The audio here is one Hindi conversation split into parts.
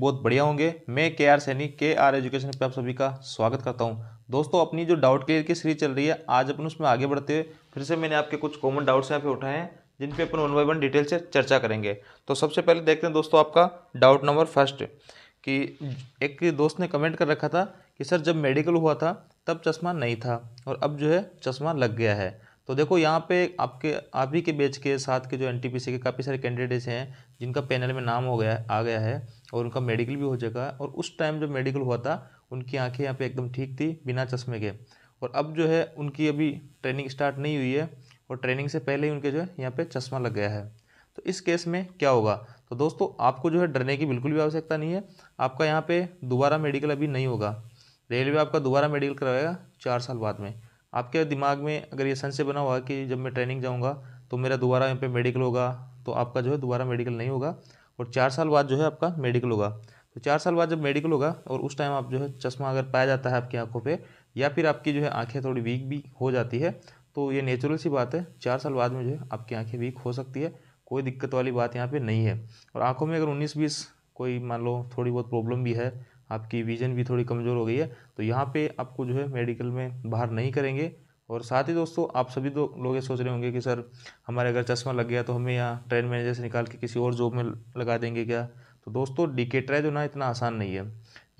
बहुत बढ़िया होंगे मैं के आर सैनी के आर एजुकेशन पे आप सभी का स्वागत करता हूं दोस्तों अपनी जो डाउट क्लियर की सीरीज चल रही है आज अपन उसमें आगे बढ़ते हुए फिर से मैंने आपके कुछ कॉमन डाउट्स यहाँ पे उठाए हैं जिन पे अपन वन बाई वन डिटेल से चर्चा करेंगे तो सबसे पहले देखते हैं दोस्तों आपका डाउट नंबर फर्स्ट कि एक दोस्त ने कमेंट कर रखा था कि सर जब मेडिकल हुआ था तब चश्मा नहीं था और अब जो है चश्मा लग गया है तो देखो यहाँ पे आपके आप ही के बेच के साथ के जो एनटीपीसी के काफ़ी सारे कैंडिडेट्स हैं जिनका पैनल में नाम हो गया आ गया है और उनका मेडिकल भी हो चुका है और उस टाइम जब मेडिकल हुआ था उनकी आंखें यहाँ पे एकदम ठीक थी बिना चश्मे के और अब जो है उनकी अभी ट्रेनिंग स्टार्ट नहीं हुई है और ट्रेनिंग से पहले ही उनके जो है यहाँ पर चश्मा लग गया है तो इस केस में क्या होगा तो दोस्तों आपको जो है डरने की बिल्कुल भी आवश्यकता नहीं है आपका यहाँ पर दोबारा मेडिकल अभी नहीं होगा रेलवे आपका दोबारा मेडिकल करवाएगा चार साल बाद में आपके दिमाग में अगर ये संशय बना हुआ कि जब मैं ट्रेनिंग जाऊँगा तो मेरा दोबारा यहाँ पे मेडिकल होगा तो आपका जो है दोबारा मेडिकल नहीं होगा और चार साल बाद जो है आपका मेडिकल होगा तो चार साल बाद जब मेडिकल होगा और उस टाइम आप जो है चश्मा अगर पाया जाता है आपकी आंखों पे या फिर आपकी जो है आंखें थोड़ी वीक भी हो जाती है तो ये नेचुरल सी बात है चार साल बाद में जो है आपकी आंखें वीक हो सकती है कोई दिक्कत वाली बात यहाँ पे नहीं है और आंखों में अगर उन्नीस बीस कोई मान लो थोड़ी बहुत प्रॉब्लम भी है आपकी विजन भी थोड़ी कमज़ोर हो गई है तो यहाँ पे आपको जो है मेडिकल में बाहर नहीं करेंगे और साथ ही दोस्तों आप सभी दो तो लोग ये सोच रहे होंगे कि सर हमारे अगर चश्मा लग गया तो हमें यहाँ ट्रेन मैनेजर से निकाल के किसी और जॉब में लगा देंगे क्या तो दोस्तों डिकेटरा जो तो ना इतना आसान नहीं है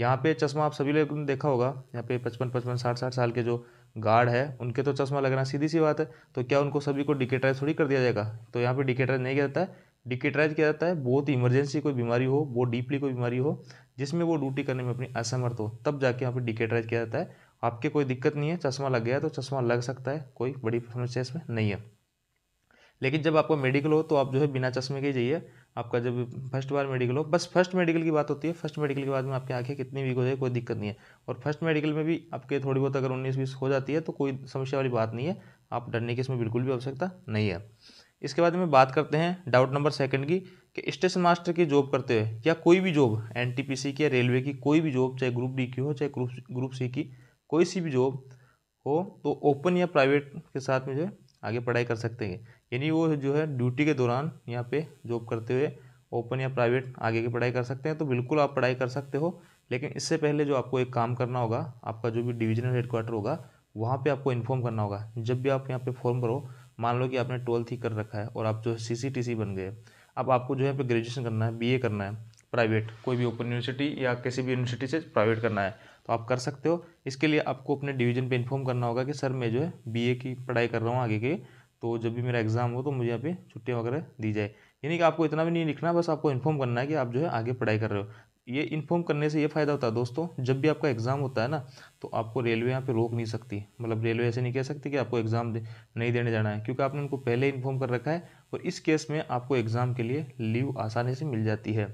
यहाँ पे चश्मा आप सभी लोगों ने देखा होगा यहाँ पे पचपन पचपन साठ साठ साल के जो गार्ड है उनके तो चश्मा लगना सीधी सी बात है तो क्या उनको सभी को डिकेटराइज थोड़ी कर दिया जाएगा तो यहाँ पे डिकेटराइज नहीं किया जाता है डिकेटराइज किया जाता है बहुत इमरजेंसी कोई बीमारी हो बहुत डीपली कोई बीमारी हो जिसमें वो ड्यूटी करने में अपनी असमर्थ हो तब जाके यहाँ पर डिकेटराइज किया जाता है आपके कोई दिक्कत नहीं है चश्मा लग गया तो चश्मा लग सकता है कोई बड़ी समस्या इसमें नहीं है लेकिन जब आपको मेडिकल हो तो आप जो है बिना चश्मे के जाइए आपका जब फर्स्ट बार मेडिकल हो बस फर्स्ट मेडिकल की बात होती है फर्स्ट मेडिकल के बाद में आपकी आंखें कितनी वीक हो जाए कोई दिक्कत नहीं है और फर्स्ट मेडिकल में भी आपके थोड़ी बहुत अगर उन्नीस बीस हो जाती है तो कोई समस्या वाली बात नहीं है आप डरने की इसमें बिल्कुल भी आवश्यकता नहीं है इसके बाद में बात करते हैं डाउट नंबर सेकंड की कि स्टेशन मास्टर की जॉब करते हुए या कोई भी जॉब एन की या रेलवे की कोई भी जॉब चाहे ग्रुप डी की हो चाहे ग्रुप ग्रुप सी की कोई सी भी जॉब हो तो ओपन या प्राइवेट के साथ में जो है आगे पढ़ाई कर सकते हैं यानी वो जो है ड्यूटी के दौरान यहाँ पे जॉब करते हुए ओपन या प्राइवेट आगे की पढ़ाई कर सकते हैं तो बिल्कुल आप पढ़ाई कर सकते हो लेकिन इससे पहले जो आपको एक काम करना होगा आपका जो भी डिविजनल हेडक्वार्टर होगा वहाँ पर आपको इन्फॉर्म करना होगा जब भी आप यहाँ पर फॉर्म भरो मान लो कि आपने ट्वेल्थ ही कर रखा है और आप जो है सी सी टी सी बन गए अब आपको जो है ग्रेजुएशन करना है बी ए करना है प्राइवेट कोई भी ओपन यूनिवर्सिटी या किसी भी यूनिवर्सिटी से प्राइवेट करना है तो आप कर सकते हो इसके लिए आपको अपने डिवीजन पे इन्फॉर्म करना होगा कि सर मैं जो है बीए की पढ़ाई कर रहा हूँ आगे की तो जब भी मेरा एग्ज़ाम हो तो मुझे यहाँ पे छुट्टियाँ वगैरह दी जाए यानी कि आपको इतना भी नहीं लिखना बस आपको इन्फॉर्म करना है कि आप जो है आगे पढ़ाई कर रहे हो ये इन्फॉर्म करने से ये फ़ायदा होता है दोस्तों जब भी आपका एग्ज़ाम होता है ना तो आपको रेलवे यहाँ पे रोक नहीं सकती मतलब रेलवे ऐसे नहीं कह सकती कि आपको एग्ज़ाम दे, नहीं देने जाना है क्योंकि आपने उनको पहले इन्फॉर्म कर रखा है और इस केस में आपको एग्ज़ाम के लिए लीव आसानी से मिल जाती है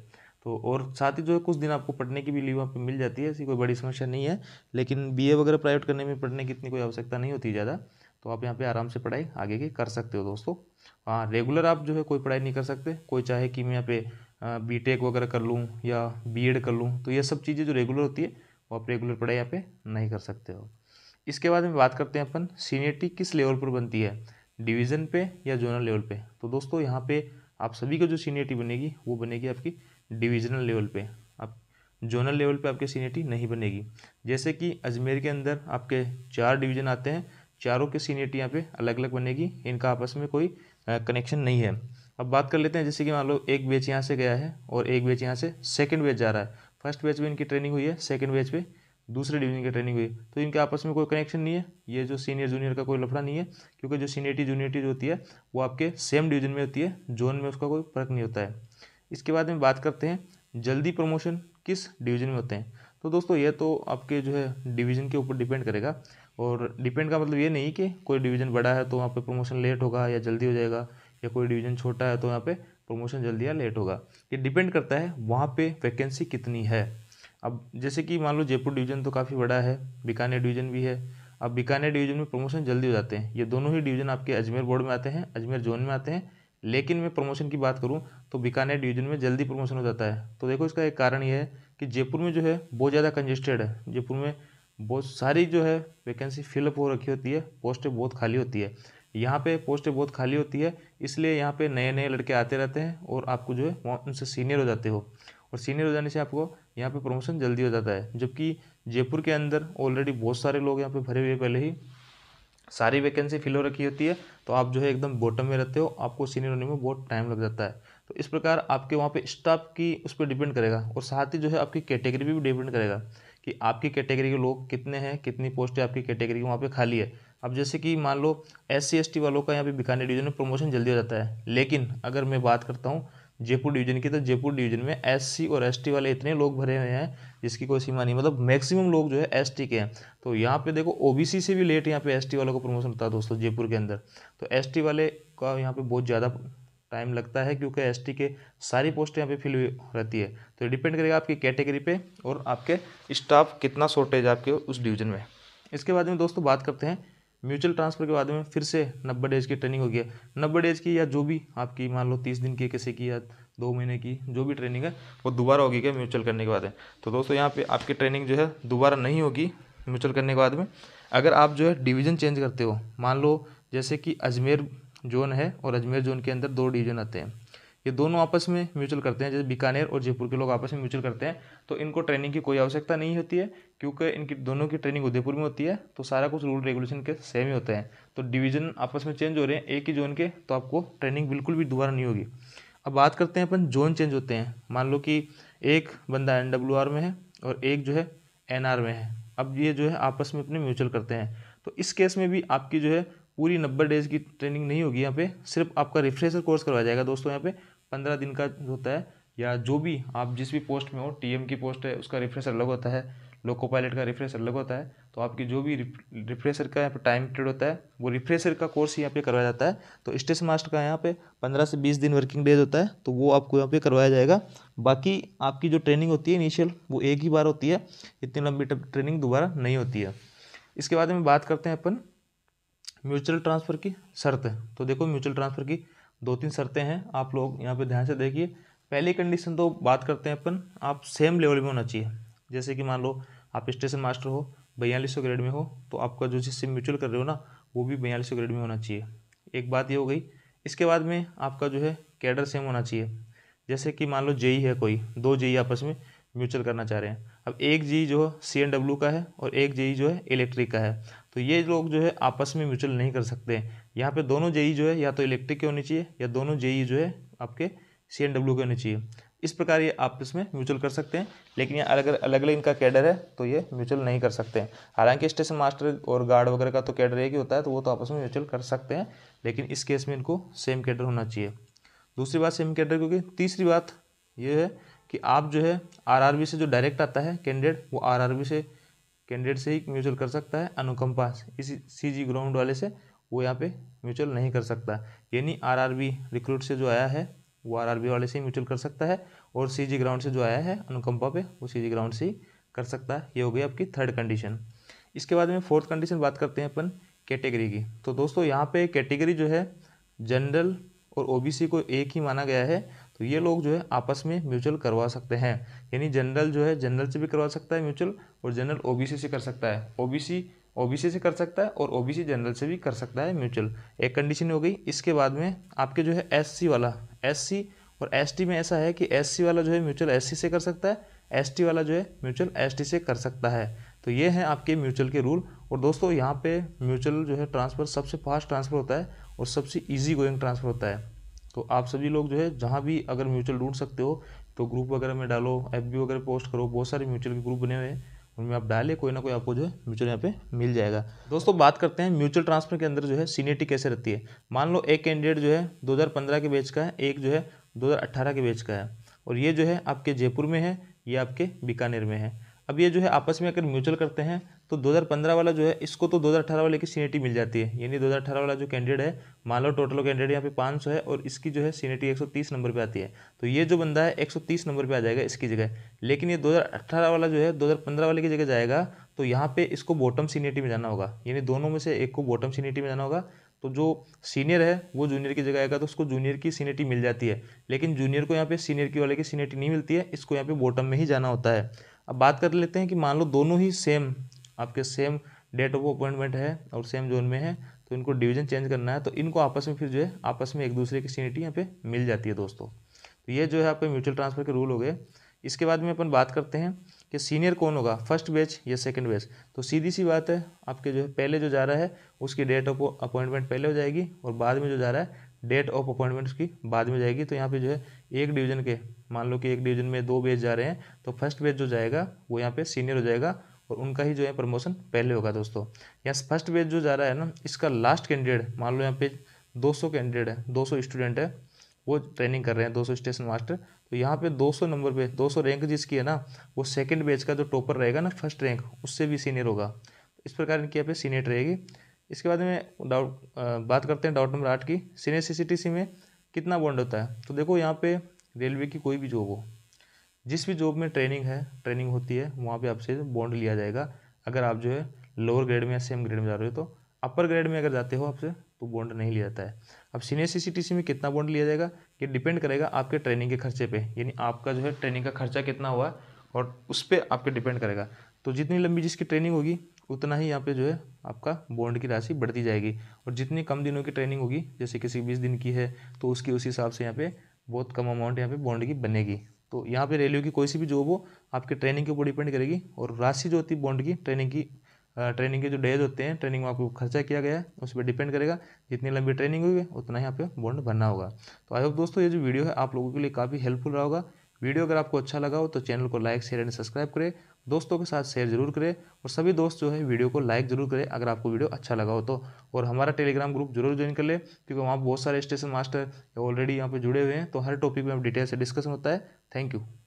तो और साथ ही जो है कुछ दिन आपको पढ़ने की भी लीव वहाँ पर मिल जाती है ऐसी कोई बड़ी समस्या नहीं है लेकिन बीए वगैरह प्राइवेट करने में पढ़ने की इतनी कोई आवश्यकता नहीं होती ज़्यादा तो आप यहाँ पे आराम से पढ़ाई आगे की कर सकते हो दोस्तों हाँ रेगुलर आप जो है कोई पढ़ाई नहीं कर सकते कोई चाहे कि मैं यहाँ पे बी टेक वगैरह कर लूँ या बी कर लूँ तो ये सब चीज़ें जो रेगुलर होती है वो आप रेगुलर पढ़ाई यहाँ पे नहीं कर सकते हो इसके बाद में बात करते हैं अपन सीनियरिटी किस लेवल पर बनती है डिवीज़न पे या जोनल लेवल पे तो दोस्तों यहाँ पे आप सभी का जो सीनियरिटी बनेगी वो बनेगी आपकी डिविजनल लेवल पे आप जोनल लेवल पे आपकी सीनियरिटी नहीं बनेगी जैसे कि अजमेर के अंदर आपके चार डिवीज़न आते हैं चारों की सीनियरिटी यहाँ पे अलग अलग बनेगी इनका आपस में कोई कनेक्शन नहीं है अब बात कर लेते हैं जैसे कि मान लो एक बैच यहाँ से गया है और एक बैच यहाँ से सेकेंड बैच जा रहा है फर्स्ट बैच में इनकी ट्रेनिंग हुई है सेकेंड बैच पे दूसरे डिवीजन की ट्रेनिंग हुई तो इनके आपस में कोई कनेक्शन नहीं है ये जो सीनियर जूनियर का कोई लफड़ा नहीं है क्योंकि जो सीनियरिटी जूनियरिटी जो होती है वो आपके सेम डिवीजन में होती है जोन में उसका कोई फर्क नहीं होता है इसके बाद में बात करते हैं जल्दी प्रमोशन किस डिवीज़न में होते हैं तो दोस्तों यह तो आपके जो है डिवीज़न के ऊपर डिपेंड करेगा और डिपेंड का मतलब ये नहीं कि कोई डिवीज़न बड़ा है तो वहाँ पे प्रमोशन लेट होगा या जल्दी हो जाएगा या कोई डिवीज़न छोटा है तो वहाँ पे प्रमोशन जल्दी या लेट होगा ये डिपेंड करता है वहाँ पे वैकेंसी कितनी है अब जैसे कि मान लो जयपुर डिवीज़न तो काफ़ी बड़ा है बीकानेर डिवीज़न भी है अब बीकानेर डिवीज़न में प्रमोशन जल्दी हो जाते हैं ये दोनों ही डिवीज़न आपके अजमेर बोर्ड में आते हैं अजमेर जोन में आते हैं लेकिन मैं प्रमोशन की बात करूँ तो बीकानेर डिवीजन में जल्दी प्रमोशन हो जाता है तो देखो इसका एक कारण यह है कि जयपुर में जो है बहुत ज़्यादा कंजेस्टेड है जयपुर में बहुत सारी जो है वैकेंसी फिलअप हो रखी होती है पोस्टें बहुत खाली होती है यहाँ पे पोस्टें बहुत खाली होती है इसलिए यहाँ पे नए नए लड़के आते रहते हैं और आपको जो है उनसे सीनियर हो जाते हो और सीनियर हो जाने से आपको यहाँ पे प्रमोशन जल्दी हो जाता है जबकि जयपुर के अंदर ऑलरेडी बहुत सारे लोग यहाँ पे भरे हुए पहले ही सारी वैकेंसी फिल हो रखी होती है तो आप जो है एकदम बॉटम में रहते हो आपको सीनियर होने में बहुत टाइम लग जाता है तो इस प्रकार आपके वहाँ पे स्टाफ की उस पर डिपेंड करेगा और साथ ही जो है आपकी कैटेगरी भी डिपेंड करेगा कि आपकी कैटेगरी के लोग कितने हैं कितनी पोस्टें आपकी कैटेगरी वहाँ पर खाली है अब जैसे कि मान लो एस सी वालों का यहाँ पे बीकानेर डिवीजन में प्रमोशन जल्दी हो जाता है लेकिन अगर मैं बात करता हूँ जयपुर डिवीजन की तो जयपुर डिवीजन में एससी और एसटी वाले इतने लोग भरे हुए हैं जिसकी कोई सीमा नहीं मतलब मैक्सिमम लोग जो है एसटी के हैं तो यहाँ पे देखो ओबीसी से भी लेट यहाँ पे एसटी वालों को प्रमोशन होता है दोस्तों जयपुर के अंदर तो एसटी वाले का यहाँ पे बहुत ज़्यादा टाइम लगता है क्योंकि एस के सारी पोस्ट यहाँ पर फिल रहती है तो डिपेंड करेगा आपकी कैटेगरी पर और आपके स्टाफ कितना शॉर्टेज आपके उस डिवीजन में इसके बाद में दोस्तों बात करते हैं म्यूचुअल ट्रांसफ़र के बाद में फिर से नब्बे डेज की ट्रेनिंग होगी नब्बे डेज की या जो भी आपकी मान लो तीस दिन की किसी की या दो महीने की जो भी ट्रेनिंग है वो दोबारा होगी क्या म्यूचुअल करने के बाद में तो दोस्तों यहाँ पे आपकी ट्रेनिंग जो है दोबारा नहीं होगी म्यूचुअल करने के बाद में अगर आप जो है डिवीज़न चेंज करते हो मान लो जैसे कि अजमेर जोन है और अजमेर जोन के अंदर दो डिवीज़न आते हैं ये दोनों आपस में म्यूचुअल करते हैं जैसे बीकानेर और जयपुर के लोग आपस में म्यूचुअल करते हैं तो इनको ट्रेनिंग की कोई आवश्यकता नहीं होती है क्योंकि इनकी दोनों की ट्रेनिंग उदयपुर में होती है तो सारा कुछ रूल रेगुलेशन के सेम ही होते हैं तो डिवीजन आपस में चेंज हो रहे हैं एक ही जोन के तो आपको ट्रेनिंग बिल्कुल भी दोबारा नहीं होगी अब बात करते हैं अपन जोन चेंज होते हैं मान लो कि एक बंदा एन में है और एक जो है एन में है अब ये जो है आपस में अपने म्यूचुअल करते हैं तो इस केस में भी आपकी जो है पूरी नब्बे डेज की ट्रेनिंग नहीं होगी यहाँ पे सिर्फ आपका रिफ्रेशर कोर्स करवाया जाएगा दोस्तों यहाँ पे पंद्रह दिन का होता है या जो भी आप जिस भी पोस्ट में हो टीएम की पोस्ट है उसका रिफ्रेश अलग होता है लोको पायलट का रिफ्रेश अलग होता है तो आपकी जो भी रिफ्रेशर का यहाँ पर टाइम पीरियड होता है वो रिफ्रेशर का कोर्स यहाँ पे करवाया जाता है तो स्टेशन मास्टर का यहाँ पे पंद्रह से बीस दिन वर्किंग डेज होता है तो वो आपको यहाँ पे करवाया जाएगा बाकी आपकी जो ट्रेनिंग होती है इनिशियल वो एक ही बार होती है इतनी लंबी ट्रेनिंग दोबारा नहीं होती है इसके बाद में बात करते हैं अपन म्यूचुअल ट्रांसफ़र की शर्त तो देखो म्यूचुअल ट्रांसफ़र की दो तीन शर्तें हैं आप लोग यहाँ पे ध्यान से देखिए पहली कंडीशन तो बात करते हैं अपन आप सेम लेवल में होना चाहिए जैसे कि मान लो आप स्टेशन मास्टर हो बयालीस सौ ग्रेड में हो तो आपका जो जिससे म्यूचुअल कर रहे हो ना वो भी बयालीस सौ ग्रेड में होना चाहिए एक बात ये हो गई इसके बाद में आपका जो है कैडर सेम होना चाहिए जैसे कि मान लो जेई है कोई दो जेई आपस में म्यूचुअल करना चाह रहे हैं अब एक जी जो है सी एन डब्ल्यू का है और एक जेई जो है इलेक्ट्रिक का है तो ये लोग जो है आपस में म्यूचुअल नहीं कर सकते यहाँ पे दोनों जेई जो है या तो इलेक्ट्रिक के होने चाहिए या दोनों जेई जो है आपके सी एन डब्ल्यू के होने चाहिए इस प्रकार ये आप इसमें म्यूचुअल कर सकते हैं लेकिन ये अलग अलग अलग इनका कैडर है तो ये म्यूचुअल नहीं कर सकते हैं हालांकि स्टेशन मास्टर और गार्ड वगैरह का तो कैडर एक ही होता है तो वो तो आपस में म्यूचुअल कर सकते हैं लेकिन इस केस में इनको सेम कैडर होना चाहिए दूसरी बात सेम कैडर क्योंकि तीसरी बात ये है कि आप जो है आरआरबी से जो डायरेक्ट आता है कैंडिडेट वो आरआरबी से कैंडिडेट से ही म्यूचुअल कर सकता है अनुकंपा इसी सी जी ग्राउंड वाले से वो यहाँ पे म्यूचुअल नहीं कर सकता यानी आरआरबी रिक्रूट से जो आया है वो आरआरबी वाले से ही म्यूचुअल कर सकता है और सी जी ग्राउंड से जो आया है अनुकंपा पे वो सी जी ग्राउंड से ही कर सकता है ये हो गई आपकी थर्ड कंडीशन इसके बाद में फोर्थ कंडीशन बात करते हैं अपन कैटेगरी की तो दोस्तों यहाँ पर कैटेगरी जो है जनरल और ओबीसी को एक ही माना गया है तो ये लोग जो है आपस में म्यूचुअल करवा सकते हैं यानी जनरल जो है जनरल से भी करवा सकता है म्यूचुअल और जनरल ओ से कर सकता है ओ ओबीसी से कर सकता है और ओबीसी जनरल से भी कर सकता है म्यूचुअल एक कंडीशन हो गई इसके बाद में आपके जो है एससी वाला एससी और एसटी में ऐसा है कि एससी वाला जो है म्यूचुअल एससी से कर सकता है एसटी वाला जो है म्यूचुअल एसटी से कर सकता है तो ये हैं आपके म्यूचुअल के रूल और दोस्तों यहाँ पे म्यूचुअल जो है ट्रांसफ़र सबसे फास्ट ट्रांसफ़र होता है और सबसे ईजी गोइंग ट्रांसफ़र होता है तो आप सभी लोग जो है जहाँ भी अगर म्यूचुअल ढूंढ सकते हो तो ग्रुप वगैरह में डालो एफ वगैरह पोस्ट करो बहुत सारे म्यूचुअल के ग्रुप बने हुए हैं उनमें आप डालें कोई ना कोई आपको जो है म्यूचुअल यहाँ पे मिल जाएगा दोस्तों बात करते हैं म्यूचुअल ट्रांसफर के अंदर जो है सीनियरिटी कैसे रहती है मान लो एक कैंडिडेट जो है दो के बेच का है एक जो है दो के बेच का है और ये जो है आपके जयपुर में है ये आपके बीकानेर में है अब ये जो है आपस में अगर म्यूचुअल करते हैं तो 2015 वाला जो है इसको तो 2018 वाले की सीनेटी मिल जाती है यानी 2018 वाला जो कैंडिडेट है मान लो टोटल कैंडिडेट यहाँ पे 500 है और इसकी जो है सीनेटी 130 नंबर पे आती है तो ये जो बंदा है 130 नंबर पे आ जाएगा इसकी जगह लेकिन ये 2018 वाला जो है 2015 वाले की जगह जाएगा तो यहाँ पे इसको बॉटम सीनेटी में जाना होगा यानी दोनों में से एक को बॉटम सीनेटी में जाना होगा तो जो सीनियर है वो जूनियर की जगह आएगा तो उसको जूनियर की सीनेटी मिल जाती है लेकिन जूनियर को यहाँ पे सीनियर की वाले की सीनेटी नहीं मिलती है इसको यहाँ पर बॉटम में ही जाना होता है अब बात कर लेते हैं कि मान लो दोनों ही सेम आपके सेम डेट ऑफ अपॉइंटमेंट है और सेम जोन में है तो इनको डिवीजन चेंज करना है तो इनको आपस में फिर जो है आपस में एक दूसरे की सीनिटी यहाँ पे मिल जाती है दोस्तों तो ये जो है आपके म्यूचुअल ट्रांसफर के रूल हो गए इसके बाद में अपन बात करते हैं कि सीनियर कौन होगा फर्स्ट बैच या सेकंड बैच तो सीधी सी बात है आपके जो है पहले जो जा रहा है उसकी डेट ऑफ अपॉइंटमेंट पहले हो जाएगी और बाद में जो जा रहा है डेट ऑफ अपॉइंटमेंट उसकी बाद में जाएगी तो यहाँ पे जो है एक डिवीजन के मान लो कि एक डिवीजन में दो बैच जा रहे हैं तो फर्स्ट बैच जो जाएगा वो यहाँ पर सीनियर हो जाएगा और उनका ही जो है प्रमोशन पहले होगा दोस्तों यहाँ फर्स्ट बेच जो जा रहा है ना इसका लास्ट कैंडिडेट मान लो यहाँ पे 200 कैंडिडेट है 200 स्टूडेंट है वो ट्रेनिंग कर रहे हैं 200 स्टेशन मास्टर तो यहाँ पे 200 नंबर पे 200 रैंक जिसकी है ना वो सेकंड बेच का जो टॉपर रहेगा ना फर्स्ट रैंक उससे भी सीनियर होगा इस प्रकार इनकी यहाँ पे सीनियर रहेगी इसके बाद में डाउट बात करते हैं डाउट नंबर आठ की सीनियर सी में कितना बॉन्ड होता है तो देखो यहाँ पे रेलवे की कोई भी जॉब हो जिस भी जॉब में ट्रेनिंग है ट्रेनिंग होती है वहाँ पे आपसे बॉन्ड लिया जाएगा अगर आप जो है लोअर ग्रेड में या सेम ग्रेड में जा रहे हो तो अपर ग्रेड में अगर जाते हो आपसे तो बॉन्ड नहीं लिया जाता है अब सीनियर सी में कितना बॉन्ड लिया जाएगा ये डिपेंड करेगा आपके ट्रेनिंग के खर्चे पे यानी आपका जो है ट्रेनिंग का खर्चा कितना हुआ और उस पर आपके डिपेंड करेगा तो जितनी लंबी जिसकी ट्रेनिंग होगी उतना ही यहाँ पे जो है आपका बॉन्ड की राशि बढ़ती जाएगी और जितनी कम दिनों की ट्रेनिंग होगी जैसे किसी बीस दिन की है तो उसकी उस हिसाब से यहाँ पे बहुत कम अमाउंट यहाँ पे बॉन्ड की बनेगी तो यहाँ पे रेलवे की कोई सी भी जॉब हो आपकी ट्रेनिंग के ऊपर डिपेंड करेगी और राशि जो होती है बॉन्ड की ट्रेनिंग की ट्रेनिंग के जो डेज होते हैं ट्रेनिंग में आपको खर्चा किया गया है उस पर डिपेंड करेगा जितनी लंबी ट्रेनिंग होगी उतना ही आपको बॉन्ड भरना होगा तो आई होप दोस्तों ये जो वीडियो है आप लोगों के लिए काफ़ी हेल्पफुल रहा होगा वीडियो अगर आपको अच्छा लगा हो तो चैनल को लाइक शेयर एंड सब्सक्राइब करें दोस्तों के साथ शेयर जरूर करें और सभी दोस्त जो है वीडियो को लाइक जरूर करें अगर आपको वीडियो अच्छा लगा हो तो और हमारा टेलीग्राम ग्रुप जरूर ज्वाइन कर ले क्योंकि वहाँ बहुत सारे स्टेशन मास्टर ऑलरेडी यहाँ पर जुड़े हुए हैं तो हर टॉपिक में डिटेल से डिस्कशन होता है थैंक यू